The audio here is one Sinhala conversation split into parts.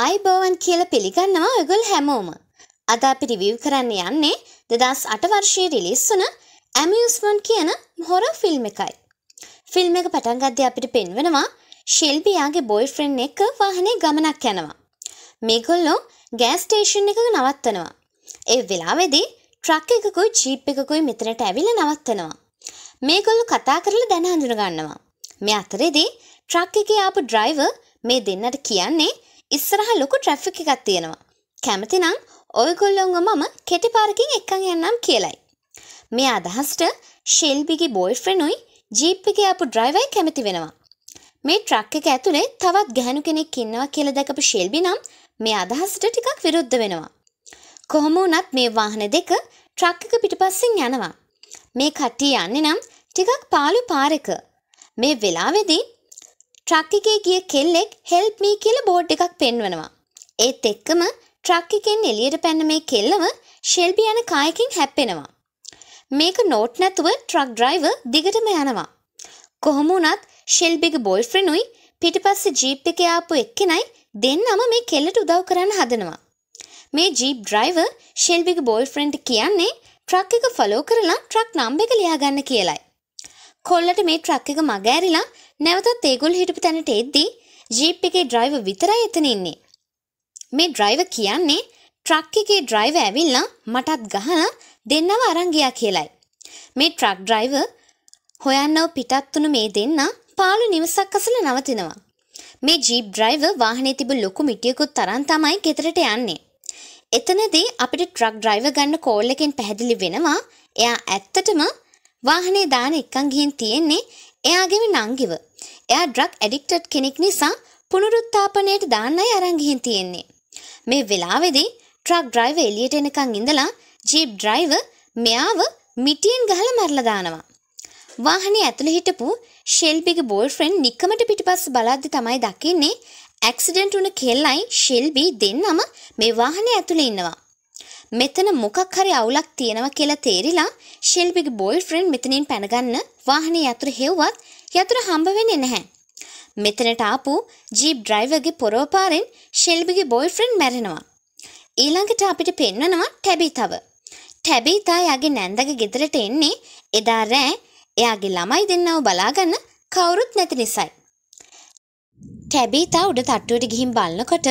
අයිබෝවන් කියල පිළිගන්නවා ඔයගොල් හැමෝම අද අපි රිවව් කරන්න යන්නේ දෙදස් අටවර්ශය රිලිස් වන ඇමියස්වන් කියන හොර ෆිල්ම් එකයි. ෆිල්ම් එක පටන්ගද්ද අපිට පෙන්වෙනවා ශෙල්බියයාගේ බොයි ෆ්‍රෙන්් එක වාහනේ ගමනක් යනවා. මේගොල්ලෝ ගෑස්ටේෂන් එක නවත්තනවා. ඒ වෙලාවෙදී ට්‍රක් එකකුයි ජීප් එකකුයි මෙතනට ඇවිල නවත්තනවා. මේගොල්ලු කතා කරල දැන හඳුනගන්නවා. මෙ අතරෙදී ට්‍රක් එක ආපු ඩ්‍රයිව මේ දෙන්නට කියන්නේ ඉස්සරහ ලොකු ට්‍රැෆික් එකක් තියෙනවා. කැමතිනම් ඔයගොල්ලොන්ව මම කෙටිපාරකින් එක්කන් යන්නම් කියලයි. මේ අදහස්ට ශෙල්බිගේ බොයිෆ්‍රෙනුයි ජීප් එක ආපු ඩ්‍රයිවර් කැමති වෙනවා. මේ ට්‍රක් එක ඇතුලේ තවත් ගැහණු කෙනෙක් ඉන්නවා කියලා දැකපු ශෙල්බි නම් මේ අදහසට ටිකක් විරුද්ධ වෙනවා. කොහොම වුණත් මේ වාහන දෙක ට්‍රක් එක පිටිපස්සෙන් යනවා. මේ කට්ටිය යන්නේ නම් ටිකක් පාළු පාරක. මේ වෙලාවේදී ට්‍රක්කිකේ ගිය කෙල්ලෙක් හෙල්ප් මී කියල බෝඩ් එකක් පෙන්වනවා. ඒත් එක්කම ට්‍රක්කිකෙන් එලියට පැන්න මේ කෙල්ලම ශෙල්බි යන කායකින් හැප්පෙනවා. මේක නෝට් නැතුව ට්‍රක් ඩ්‍රයිව දිගටම යනවා. කොහොමුණත් ශෙල්බිග බොල්ෆ්‍රෙනුයි පිටිපස්ස ජීප් එක ආපු එක්කෙනයි දෙන්නම මේ කෙල්ලට උදව් කරන්න හදනවා. මේ ජීප් ඩ්‍රයිව ශෙල්බිග බොල්ෆ්‍රෙන්ට් කියන්නේ ට්‍රක් එක ෆලෝ කරලා ට්‍රක් නම්බ එක ලියාගන්න කියලයි. කොල්ලට මේ ට්‍රක් එක මගෑරිලා නැවතත් ඒගොල් හිටපු තැනට එද්දී ජීප් එකේ ඩ්‍රයිව විතරයි එතන ඉන්නේ. මේ ඩ්‍රයිව කියන්නේ ට්‍රක් එකේ ඩ්‍රයිව ඇවිල්ලා මටත් ගහලා දෙන්නව අරන් ගියා කියලයි. මේ ට්‍රක් ඩ්‍රයිව හොයන්නව පිටත් වුණු මේ දෙන්න පාළු නිවසක් අසල නවතිනවා. මේ ජීප් ඩ්‍රයිව වාහනේ තිබු ලොකු මිටියකුත් තරම් තමයි ගෙදරට යන්නේ. එතනදී අපිට ට්‍රක් ඩ්‍රයිව ගන්න කෝල් එකෙන් පැහැදිලි වෙනවා එයා ඇත්තටම වාහනේ දාන එක්කන් ගිහින් තියෙන්නේ එයාගේම නංගිව. එයා ඩ්‍රග් ඇඩික්ටඩ් කෙනෙක් නිසා පුනරුත්ථාපනයට දාන්න අය අරන් ගිහින් තියෙන්නේ. මේ වෙලාවේදී ට්‍රක් ඩ්‍රයිවර් එළියට එනකන් ඉඳලා ජීප් ඩ්‍රයිවර් මෙයාව මිටියෙන් ගහලා මරලා දානවා. වාහනේ ඇතුලේ හිටපු ෂෙල්බිගේ බෝයිෆ්‍රෙන්ඩ් නිකමට පිටිපස්ස බලද්දි තමයි දකින්නේ ඇක්සිඩන්ට් වුණ කෙල්ලයි ෂෙල්බි දෙන්නම මේ වාහනේ ඇතුලේ ඉන්නවා. මෙතන මොකක් හරි අවුලක් තියෙනවා කියලා තේරිලා ෂෙල්බිගේ බෝයිෆ්‍රෙන්ඩ් මෙතනින් පැනගන්න වාහනේ යතුරු හෙව්වත් යතුර හම්බ වෙන්නේ නැහැ. මෙතනට ආපු ජීප් ඩ්‍රයිවර්ගේ පොරෝපාරෙන් ෂෙල්බිගේ බොයිෆ්‍රෙන්ඩ් මැරෙනවා. ඊළඟට අපිට පෙන්වනවා ටැබිතව. ටැබිතා යාගේ නැන්දගේ ගෙදරට එන්නේ එදා රෑ එයාගේ ළමයි දෙන්නව බලාගන්න කවුරුත් නැති නිසයි. ටැබීතා උඩ තට්ටුවට ගිහින් බලනකොට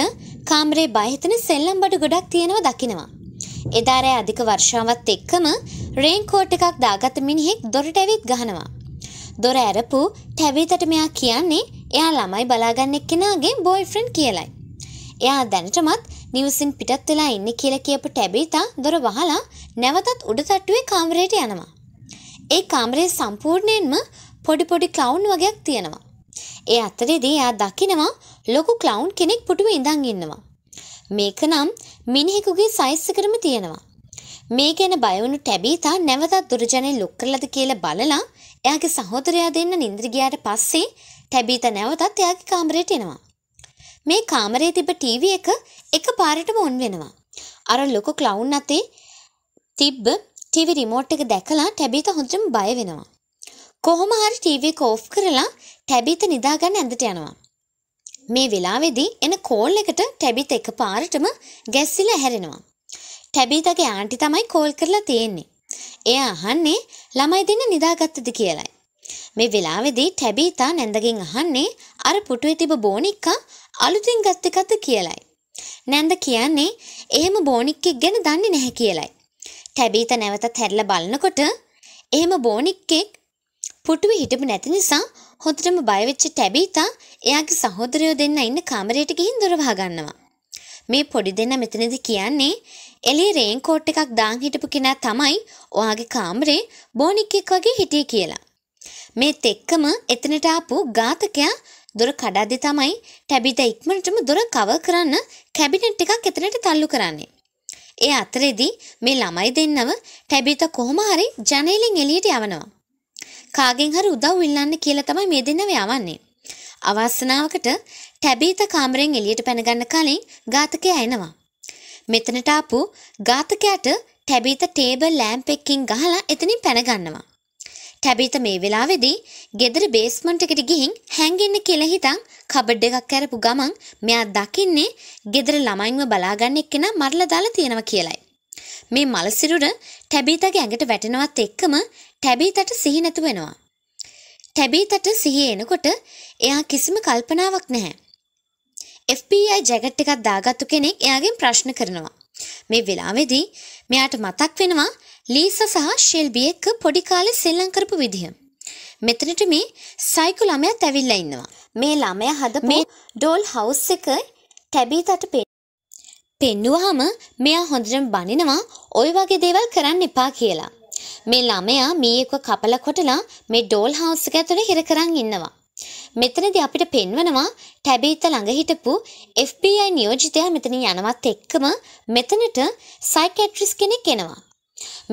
කාමරේ බයහිතන සෙල්ලම් බඩු ගොඩක් තියෙනවා දකිනවා. එදාරෑ අධික වර්ෂාවත් එක්කම රේන්කෝට් එකක් දාගත මිනිහෙක් දොරට ඇවිත් ගහනවා. දොර ඇරපු ටැවිතට මෙයා කියන්නේ එයා ළමයි බලාගන්න එක්කෙනගේ බොයිෆ්‍රන්් කියලයි. එයා දැනටමත් නිවසින් පිටත් වෙලා ඉන්න කියල කියපු ටැබීතා දොර වහලා නැවතත් උඩතට්ටුවේ කාමරයට යනවා. ඒ කාමරේ සම්පූර්ණයෙන්ම පොඩිපොඩි කලවුන් වගයක් තියෙනවා. ඒ අතරේදී එයා දකිනවා ලොකු කලවුන් කෙනෙක් පුටුව ඉඳන් ඉන්නවා. මේක නම් මිනිහෙකුගේ සයිස්සකරම තියෙනවා. මේ ගැන බයවුණු ටැබීතා නැවතත් දුරජනය ලොක් කරලද කියලා බලලා එයාගේ සහෝදරයා දෙන්න නින්දර ගියාට පස්සේ ටැබීත නැවතත් එයාගේ කාමරයට එනවා. මේ කාමරේ තිබ ටීවී එක එක පාරටම ඔන් වෙනවා. අර ලොකු ක්ලවුන් අතේ තිබ්බ ටීවී රිමෝට් එක දැකලා ටැබීත හොඳටම බය වෙනවා. කොහොම හරි ටීවී එක ඕෆ් කරලා ටැබීත නිදාගන්න ඇඳට යනවා. මේ වෙලාවේදී එන කෝල් එකට ටැබීත එකපාරටම ගැස්සිලා හැරෙනවා. ටැබීතගේ ආන්ටි තමයි කෝල් කරලා තියෙන්නේ. එයා අහන්නේ ළමයි දෙන්න නිදාගත්තද කියලයි. මේ වෙලාවේදී ටැබීතා නැන්දගෙන් අහන්නේ අර පුටුවේ තිබ බෝනික්කා අලුතින් ගත්ත එකද කියලයි. නැන්ද කියන්නේ එහෙම බෝනික්කෙක් ගැන දන්නේ නැහැ කියලයි. ටැබීතා නැවතත් හැරිලා බලනකොට එහෙම බෝනික්කෙක් පුටුවේ හිටපු නැති නිසා හොඳටම බය වෙච්ච ටැබීතා එයාගේ සහෝදරයෝ දෙන්න ඉන්න කාමරයට ගිහින් දොර වහගන්නවා. මේ පොඩි දෙන්න මෙතනදි කියන්නේ එලේ රේන් කෝට් එකක් දාං හිටපු කෙනා තමයි ඔයාගේ කාමරේ බෝනික්කෙක් වගේ හිටිය කියලා. මේත් එක්කම එතනට ආපු ඝාතකයා දොර කඩද්දි තමයි ටැබිට ඉක්මනටම දොර කව කරන්න කැබිනට් එකක් එතනට තල්ලු කරන්නේ. ඒ අතරෙදි මේ ළමයි දෙන්නව ටැබිත කොහොම හරි ජනේලෙන් එළියට යවනවා. කාගෙන් හරි උදව් ඉල්ලන්න කියලා තමයි මේ දෙන්නව යවන්නේ. අවාසනාවකට තැබීත කාමරෙන් එළියට පැනගන්න කලින් ඝාතකයා එනවා. මෙතනට ආපු ඝාතකයාට ටැබීත ටේබල් ලෑම්ප් එකකින් ගහලා එතනින් පැනගන්නවා. ටැබීත මේ වෙලාවේදී ගෙදර බේස්මන්ට් එකට ගිහින් හැංගෙන්න කියලා හිතන් කබඩ් එකක් අරපු ගමන් මෙයා දකින්නේ ගෙදර ළමයින්ව බලාගන්න එක්කෙනා මරලා දාලා තියෙනවා කියලයි. මේ මලසිරුර ටැබීතගේ ඇඟට වැටෙනවත් එක්කම ටැබීතට සිහි නැතු වෙනවා. ටැබීතට සිහි එනකොට එයා කිසිම කල්පනාවක් නැහැ. FBI ජැකට් එකක් දාගත්තු කෙනෙක් එයාගෙන් ප්‍රශ්න කරනවා. මේ වෙලාවේදී මෙයාට මතක් වෙනවා ලීසා සහ ෂෙල්බි එක්ක පොඩි කාලේ සෙල්ලම් කරපු විදිහ. මෙතනට මේ සයිකු ළමයාත් ඇවිල්ලා ඉන්නවා. මේ ළමයා හදපු මේ ඩෝල් හවුස් එක ටැබීතට පෙන්නුවාම මෙයා හොඳටම බනිනවා ওই වගේ දේවල් කරන්න එපා කියලා. මේ ළමයා මීයකව කපලා කොටලා මේ ඩෝල් හවුස් එක ඇතුලේ හිර කරන් ඉන්නවා. මෙතනදී අපිට පෙන්වනවා ටැබීත ළඟ හිටපු FBI නියෝජිතයා මෙතනින් යනවත් එක්කම මෙතනට සයිකියාට්‍රිස් කෙනෙක් එනවා.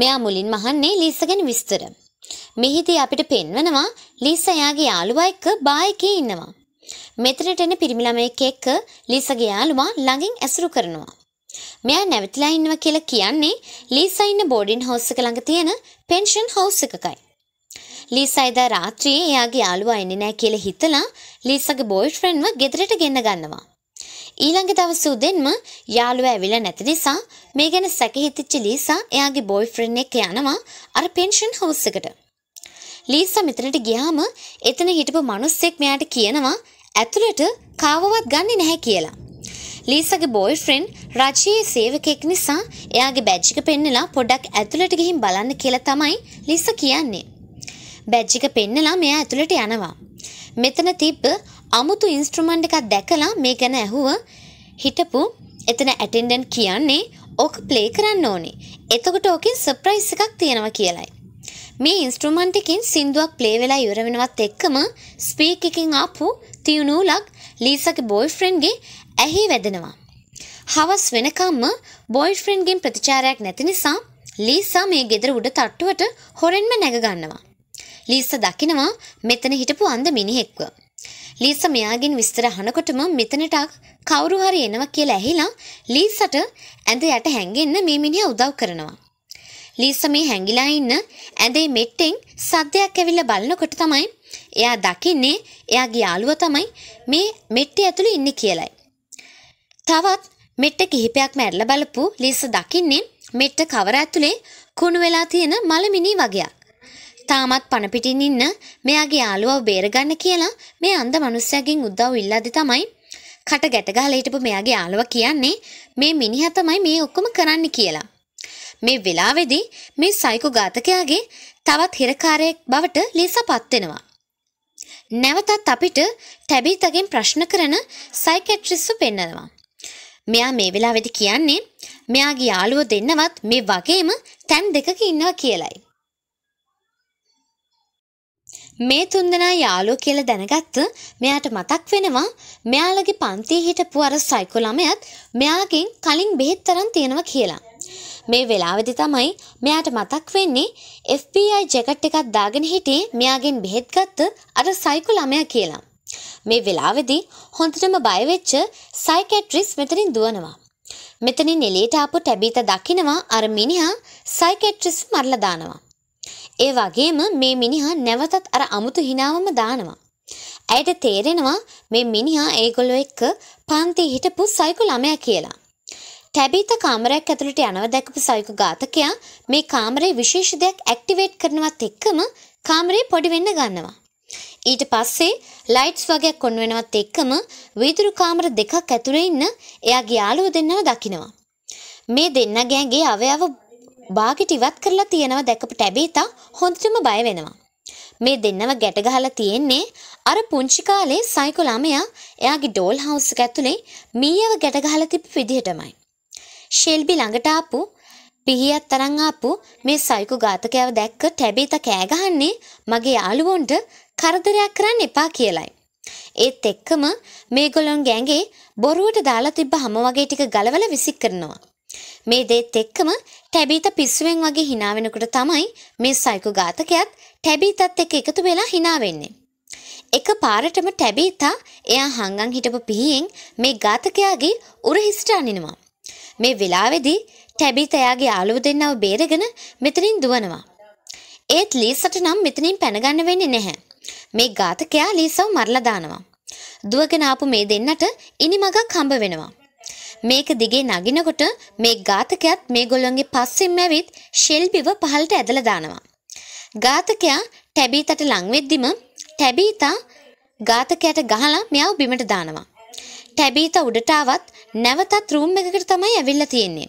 මෙයා මුලින්ම අහන්නේ ලීසා ගැන විස්තර. මෙහිදී අපිට පෙන්වනවා ලීසා යාගේ යාළුවා එක්ක බා එකේ ඉන්නවා. මෙතනට එන පිරිමි ළමයෙක් එක්ක ලීසාගේ යාළුවා ළඟින් ඇසුරු කරනවා. මෙයා නැවතිලා ඉන්නවා කියලා කියන්නේ ලීසා ඉන්න බෝඩින් හවුස් එක ළඟ තියෙන පෙන්ෂන් හවුස් එකකයි. ලීසා එදා රාත්‍රියේ එයාගේ යාළුවා එන්නේ නැහැ කියලා හිතලා ලීසාගේ බොයිෆ්‍රෙන්ඩ්ව ගෙදරට ගෙන්න ගන්නවා. ඊළඟ දවස් උදෙන්ම යාළුවා ඇවිල්ලා නැති නිසා මේ ගැන සැකහිතිච්ච ලීසා එයාගේ බොයිෆ්‍රෙන්ඩ් එක්ක යනවා අර පෙන්ෂන් හවුස් එකට. ලීසා මෙතනට ගියාම එතන හිටපු මිනිස්සෙක් මෙයාට කියනවා ඇතුළට කාවවත් ගන්නේ නැහැ කියලා. ලීසගේ බෝයිෆ්‍රෙන්ඩ් රජයේ සේවකෙක් නිසා එයාගේ බැජ්ජික පෙන්නලා පොඩක් ඇතුළට ගිහින් බලන්න කියලා තමයි ලිස කියන්නේ. බැජ් එක පෙන්නලා මෙයා ඇතුළට යනවා. මෙතන තිබ්බ අමුතු ඉන්ස්ට්‍රුමන්ට් එකක් දැකලා මේ ගැන ඇහුව හිටපු එතන ඇටෙන්ඩන්ට් කියන්නේ ඕක ප්ලේ කරන්න ඕනේ. එතකොට ඕකෙන් සර්ප්‍රයිස් එකක් තියෙනවා කියලයි. මේ ඉන්ස්ට්‍රුමන්ට් එකෙන් සින්දුවක් ප්ලේ වෙලා ඉවර වෙනවත් එක්කම ස්පීක් එකකින් ආපු තියුණුලක් ලීසාගේ බොයිෆ්‍රෙන්ඩ්ගේ ඇහි වැදෙනවා. හවස් වෙනකම්ම බොයිෆ්‍රෙන්ඩ්ගෙන් ප්‍රතිචාරයක් නැති නිසා ලීසා මේ ගෙදර උඩ තට්ටුවට හොරෙන්ම නැගගන්නවා. ලීස දකිනවා මෙතන හිටපු අන්ද මිනිහෙක්ව. ලීස මෙයාගෙන් විස්තර අහනකොටම මෙතනට කවුරු හරි එනවා කියලා ඇහිලා ලීසට ඇඳ යට හැංගෙන්න මේ මිනිහා උදව් කරනවා. ලීස මේ හැංගිලා ඉන්න ඇඳේ මෙට්ටෙන් සද්දයක් ඇවිල්ලා බලනකොට තමයි එයා දකින්නේ එයාගේ යාළුවා තමයි මේ මෙට්ටේ ඇතුළේ ඉන්නේ කියලයි. තවත් මෙට්ට කිහිපයක්ම ඇරලා බලපු ලීස දකින්නේ මෙට්ට කවර ඇතුලේ කුණු වෙලා තියෙන මලමිනි වගේක්. තාමත් පණපිටින් ඉන්න මෙයාගේ යාළුවව බේරගන්න කියලා මේ අන්ධ මනුස්සයාගෙන් උදව් ඉල්ලද්දි තමයි කට ගැට ගහලා හිටපු මෙයාගේ යාළුවා කියන්නේ මේ මිනිහා තමයි මේ ඔක්කොම කරන්න කියලා. මේ වෙලාවේදී මේ සයිකෝ ඝාතකයාගේ තවත් හිරකාරයෙක් බවට ලිසපත් වෙනවා. නැවතත් අපිට ටැබීතගෙන් ප්‍රශ්න කරන සයිකැට්‍රිස්සු පෙන්නනවා. මෙයා මේ වෙලාවෙදි කියන්නේ මෙයාගේ යාළුව දෙන්නවත් මේ වගේම තැන් දෙකක ඉන්නවා කියලයි. මේ තුන්දෙනා යාළුවෝ කියලා දැනගත්ත මෙයාට මතක් වෙනවා මෙයාලගේ පන්තියේ හිටපු අර සයිකෝ ළමයාත් මෙයාගෙන් කලින් බෙහෙත් තරම් තියෙනවා කියලා. මේ වෙලාවේදී තමයි මෙයාට මතක් වෙන්නේ FBI ජැකට් එකක් දාගෙන හිටියේ මෙයාගෙන් බෙහෙත් ගත්ත අර සයිකෝ ළමයා කියලා. මේ වෙලාවේදී හොඳටම බය වෙච්ච සයිකියාට්‍රිස් මෙතනින් දුවනවා. මෙතනින් එළියට ආපු ටැබීතා දකිනවා අර මිනිහා සයිකියාට්‍රිස් මරලා දානවා. ඒ වගේම මේ මිනිහා නැවතත් අර අමුතු හිනාවම දානවා. ඇයට තේරෙනවා මේ මිනිහා ඒගොල්ලෝ එක්ක පන්ති හිටපු සයිකු ළමයා කියලා. ටැබීත කාමරයක් ඇතුළට යනව දැකපු සයිකු ඝාතකයා මේ කාමරේ විශේෂ දෙයක් ඇක්ටිවේට් කරනවත් එක්කම කාමරේ පොඩි වෙන්න ගන්නවා. ඊට පස්සේ ලයිට්ස් වගේක් කොන් වෙනවත් එක්කම වීදුරු කාමර දෙකක් ඇතුලේ ඉන්න එයාගේ යාළුව දෙන්නව දකිනවා. මේ දෙන්නගේ ඇගේ අවයව බාගෙට ඉවත් කරලා තියෙනව දැකපු ටැබේතා හොඳටම බය වෙනවා. මේ දෙන්නව ගැටගහලා තියෙන්නේ අර පුංචි කාලේ සයිකෝ ළමයා එයාගේ ඩෝල් හවුස් එක ඇතුලේ මීයව ගැටගහලා තිබ්බ විදිහටමයි. ෂෙල්බි ළඟට ආපු පිහියක් තරම් ආපු මේ සයිකෝ ඝාතකයව දැක්ක ටැබීතා කෑ ගහන්නේ මගේ යාළුවොන්ට කරදරයක් කරන්න එපා කියලයි. ඒත් එක්කම මේගොල්ලොන් ගෑන්ගේ බොරුවට දාලා තිබ්බ හැම වගේ ටික ගලවලා විසික් කරනවා. මේ දේත් එක්කම ටැබීත පිස්සුවෙන් වගේ හිනාවෙනකොට තමයි මේ සයිකු ඝාතකයත් ටැබීතත් එක්ක එකතු වෙලා හිනාවෙන්නේ. එක පාරටම ටැබීතා එයා හංගන් හිටපු පිහියෙන් මේ ඝාතකයාගේ උරහිස්ට අනිනවා. මේ වෙලාවේදී ටැබීතයාගේ යාළුව දෙන්නව බේරගෙන මෙතනින් දුවනවා. ඒත් ලීසට නම් මෙතනින් පැනගන්න වෙන්නේ නැහැ. මේ ඝාතකයා ලීසව මරලා දානවා. දුවගෙන ආපු මේ දෙන්නට ඉනිමගක් හම්බ වෙනවා. මේක දිගේ නගිනකොට මේ ඝාතකයාත් මේගොල්ලන්ගේ පස්සෙන් ඇවිත් ෂෙල්බිව පහළට ඇදලා දානවා. ඝාතකයා ටැබීතට ලං වෙද්දිම ටැබීතා ඝාතකයට ගහලා මෙයාව බිමට දානවා. ටැබීතා උඩට ආවත් නැවතත් රූම් එකකට තමයි ඇවිල්ලා තියෙන්නේ.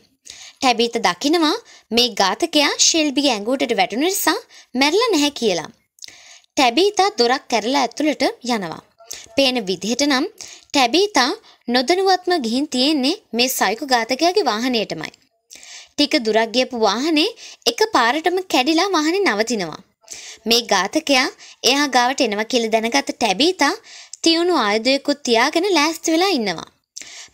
ටැබීත දකිනවා මේ ඝාතකයා ෂෙල්බිගේ ඇඟුටට වැටුන නිසා මැරිලා නැහැ කියලා. ටැබීතා දොරක් කැරලා ඇතුළට යනවා. පේන විදිහට නම් ටැබීතා නොදනුවත්ම ගිහින් තියෙන්නේ මේ සයිකු ඝාතකයාගේ වාහනයටමයි. ටික දුරක් ගියපු වාහනේ එක පාරටම කැඩිලා වාහනේ නවතිනවා. මේ ඝාතකයා එයා ගාවට එනවා කියලා දැනගත ටැබීතා තියුණු ආයුධයකුත් තියාගෙන ලෑස්ති වෙලා ඉන්නවා.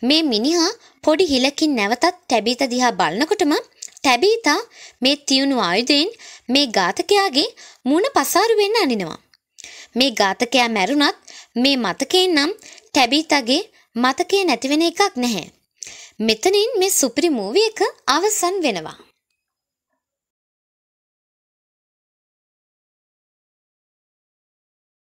මේ මිනිහා පොඩි හිලකින් නැවතත් ටැබීතා දිහා බලනකොටම ටැබීතා මේ තියුණු ආයුධයෙන් මේ ඝාතකයාගේ මූණ පසාරු වෙන්න අනිනවා. මේ ඝාතකයා මැරුණත් මේ මතකයෙන් නම් ටැබීතාගේ මතකයේ නැතිවෙන එකක් නැහැ. මෙතනින් මේ සුපිරි මූවි එක අවසන් වෙනවා.